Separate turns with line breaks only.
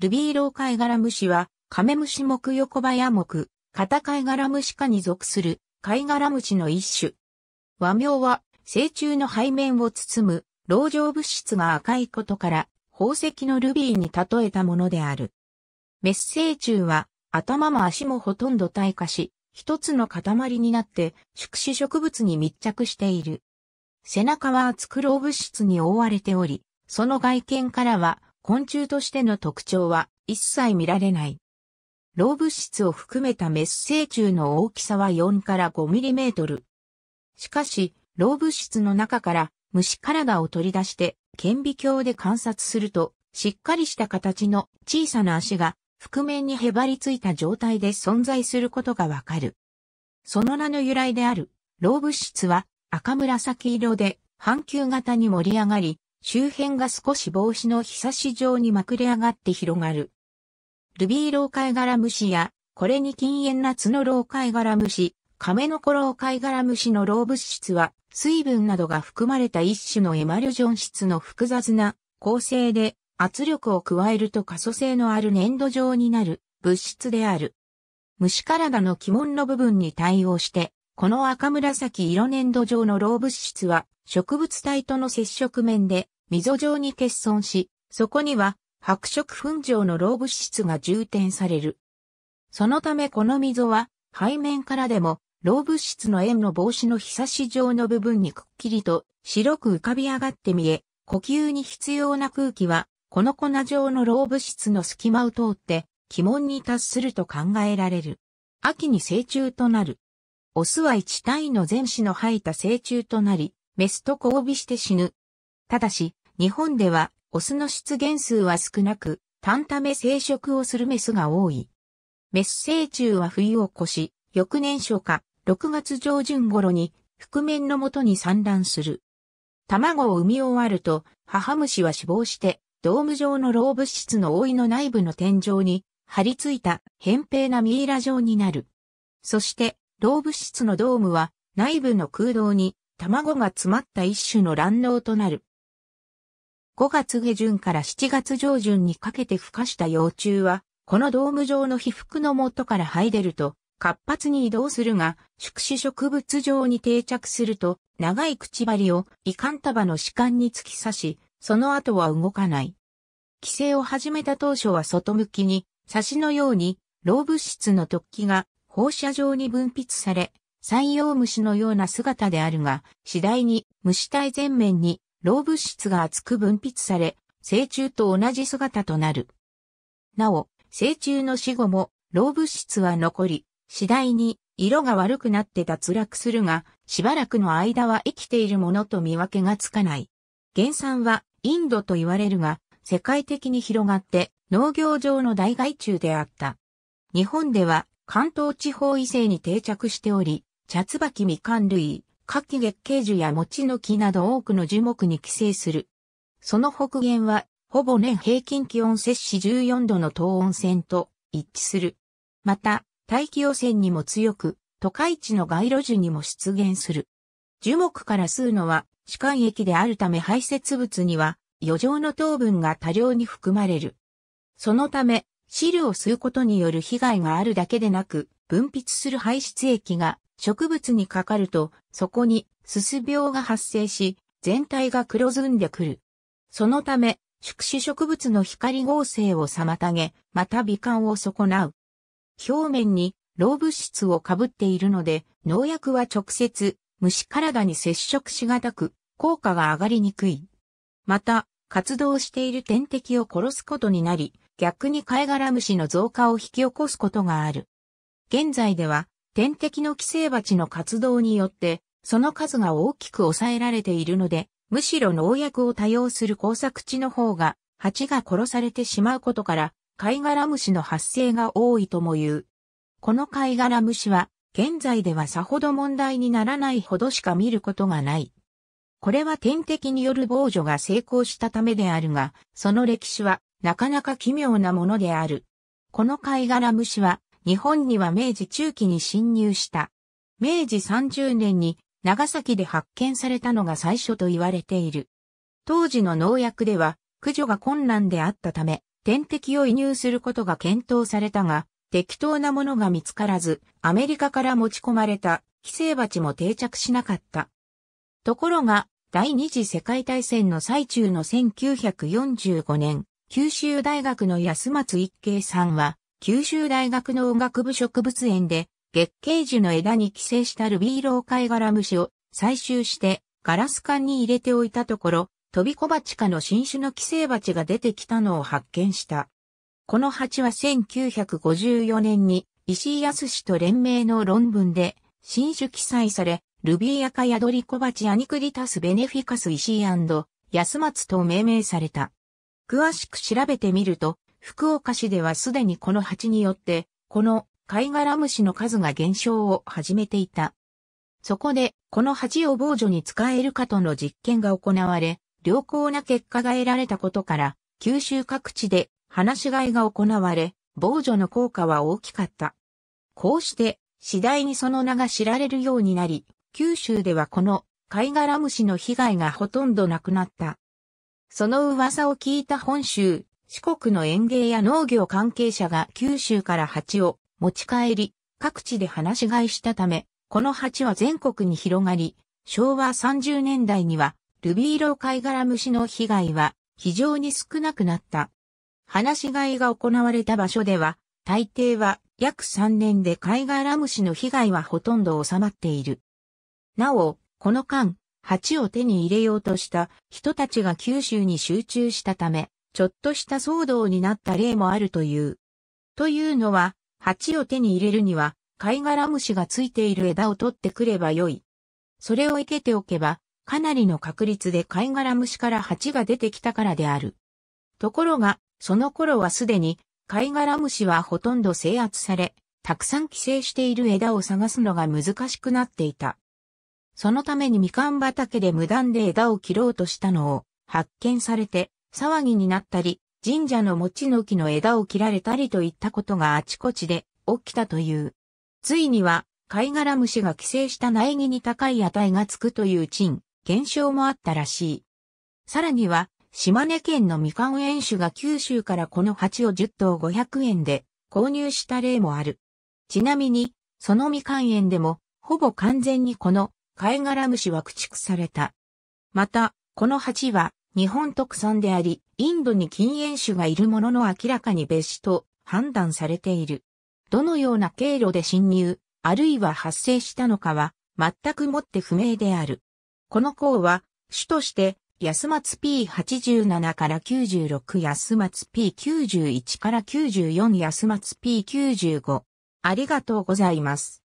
ルビーロウカイガラムシは、カメムシ目横葉や目、カタカイガラムシ科に属する、カイガラムシの一種。和名は、成虫の背面を包む、老状物質が赤いことから、宝石のルビーに例えたものである。メス成虫は、頭も足もほとんど退化し、一つの塊になって、宿主植物に密着している。背中は厚黒物質に覆われており、その外見からは、昆虫としての特徴は一切見られない。老物質を含めたメス成虫の大きさは4から5ミリメートル。しかし、老物質の中から虫体を取り出して顕微鏡で観察すると、しっかりした形の小さな足が覆面にへばりついた状態で存在することがわかる。その名の由来である、老物質は赤紫色で半球型に盛り上がり、周辺が少し帽子のひさし状にまくれ上がって広がる。ルビーロウカイガラムシや、これに禁煙なツノロウカイガラムシ、カメノコロウカイガラムシのロウ物質は、水分などが含まれた一種のエマルジョン質の複雑な構成で、圧力を加えると可塑性のある粘土状になる物質である。虫体の鬼門の部分に対応して、この赤紫色粘土状のロウ物質は植物体との接触面で溝状に欠損し、そこには白色粉状の老物質が充填される。そのためこの溝は背面からでも老物質の円の帽子のひさし状の部分にくっきりと白く浮かび上がって見え、呼吸に必要な空気はこの粉状の老物質の隙間を通って鬼門に達すると考えられる。秋に成虫となる。オスは一体の前肢の生えた成虫となり、メスと交尾して死ぬ。ただし、日本では、オスの出現数は少なく、単ため生殖をするメスが多い。メス成虫は冬を越し、翌年初夏、6月上旬頃に、覆面のもとに産卵する。卵を産み終わると、母虫は死亡して、ドーム状の老物質の覆いの内部の天井に、張り付いた、扁平なミイラ状になる。そして、老物質のドームは、内部の空洞に、卵が詰まった一種の卵嚢となる。5月下旬から7月上旬にかけて孵化した幼虫は、このドーム状の被覆の元から這い出ると、活発に移動するが、宿主植物上に定着すると、長い口りを胃管束の歯間に突き刺し、その後は動かない。寄生を始めた当初は外向きに、刺しのように、老物質の突起が放射状に分泌され、山陽虫のような姿であるが、次第に虫体全面に老物質が厚く分泌され、成虫と同じ姿となる。なお、成虫の死後も老物質は残り、次第に色が悪くなって脱落するが、しばらくの間は生きているものと見分けがつかない。原産はインドと言われるが、世界的に広がって農業上の大害虫であった。日本では関東地方以西に定着しており、茶椿みかん類、夏季月桂樹や餅の木など多くの樹木に寄生する。その北限は、ほぼ年平均気温摂氏14度の東温線と一致する。また、大気汚染にも強く、都会地の街路樹にも出現する。樹木から吸うのは、歯間液であるため排泄物には、余剰の糖分が多量に含まれる。そのため、汁を吸うことによる被害があるだけでなく、分泌する排出液が植物にかかると、そこにすす病が発生し、全体が黒ずんでくる。そのため、宿主植物の光合成を妨げ、また美観を損なう。表面に老物質をかぶっているので、農薬は直接虫体に接触しがたく、効果が上がりにくい。また、活動している天敵を殺すことになり、逆に貝殻虫の増加を引き起こすことがある。現在では天敵の寄生蜂の活動によって、その数が大きく抑えられているので、むしろ農薬を多用する工作地の方が、蜂が殺されてしまうことから、貝殻虫の発生が多いとも言う。この貝殻虫は、現在ではさほど問題にならないほどしか見ることがない。これは天敵による防除が成功したためであるが、その歴史はなかなか奇妙なものである。この貝殻虫は日本には明治中期に侵入した。明治30年に長崎で発見されたのが最初と言われている。当時の農薬では駆除が困難であったため、点滴を移入することが検討されたが、適当なものが見つからず、アメリカから持ち込まれた寄生鉢も定着しなかった。ところが、第二次世界大戦の最中の1945年、九州大学の安松一慶さんは、九州大学農学部植物園で月桂樹の枝に寄生したルビーロウカイガラムシを採集してガラス管に入れておいたところ、飛び小鉢科の新種の寄生鉢が出てきたのを発見した。この蜂は1954年に石井康と連名の論文で新種記載され、ルビーアカヤドリコバチアニクリタスベネフィカス石井安松と命名された。詳しく調べてみると、福岡市ではすでにこの蜂によって、この貝殻虫の数が減少を始めていた。そこで、この蜂を防除に使えるかとの実験が行われ、良好な結果が得られたことから、九州各地で放し飼いが行われ、防除の効果は大きかった。こうして、次第にその名が知られるようになり、九州ではこの貝殻虫の被害がほとんどなくなった。その噂を聞いた本州、四国の園芸や農業関係者が九州から蜂を持ち帰り、各地で放し飼いしたため、この蜂は全国に広がり、昭和30年代には、ルビーロウ貝殻虫の被害は非常に少なくなった。放し飼いが行われた場所では、大抵は約3年で貝殻虫の被害はほとんど収まっている。なお、この間、蜂を手に入れようとした人たちが九州に集中したため、ちょっとした騒動になった例もあるという。というのは、鉢を手に入れるには、貝殻虫がついている枝を取ってくればよい。それを生けておけば、かなりの確率で貝殻虫から鉢が出てきたからである。ところが、その頃はすでに、貝殻虫はほとんど制圧され、たくさん寄生している枝を探すのが難しくなっていた。そのためにみかん畑で無断で枝を切ろうとしたのを発見されて、騒ぎになったり、神社の餅の木の枝を切られたりといったことがあちこちで起きたという。ついには、貝殻虫が寄生した苗木に高い値がつくという珍、現象もあったらしい。さらには、島根県のみかん園種が九州からこの鉢を10頭500円で購入した例もある。ちなみに、そのみかん園でも、ほぼ完全にこの貝殻虫は駆逐された。また、この鉢は日本特産であり、インドに禁煙種がいるものの明らかに別種と判断されている。どのような経路で侵入、あるいは発生したのかは、全くもって不明である。この項は、種として、安松 P87 から96安松 P91 から94安松 P95。ありがとうございます。